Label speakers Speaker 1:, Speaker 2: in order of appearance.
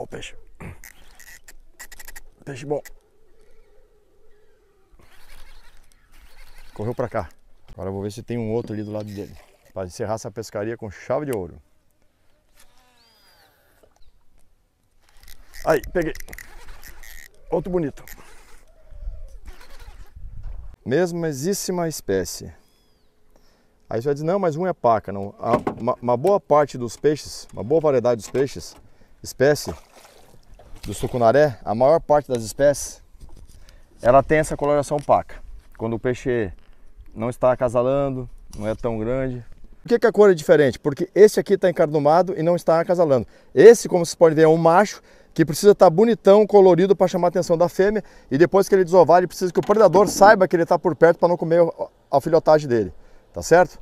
Speaker 1: Ó o peixe. Peixe bom.
Speaker 2: Correu pra cá. Agora eu vou ver se tem um outro ali do lado dele. Pra encerrar essa pescaria com chave de ouro. Aí, peguei. Outro bonito. Mesmíssima espécie. Aí você vai dizer, não, mas um é paca. Não. Uma, uma boa parte dos peixes, uma boa variedade dos peixes, espécie, do sucunaré, a maior parte das espécies, ela tem essa coloração opaca. Quando o peixe não está acasalando, não é tão grande. Por que, que a cor é diferente? Porque esse aqui está encardumado e não está acasalando. Esse, como vocês podem ver, é um macho que precisa estar tá bonitão, colorido para chamar a atenção da fêmea e depois que ele desovar, ele precisa que o predador saiba que ele está por perto para não comer a filhotagem dele, tá certo?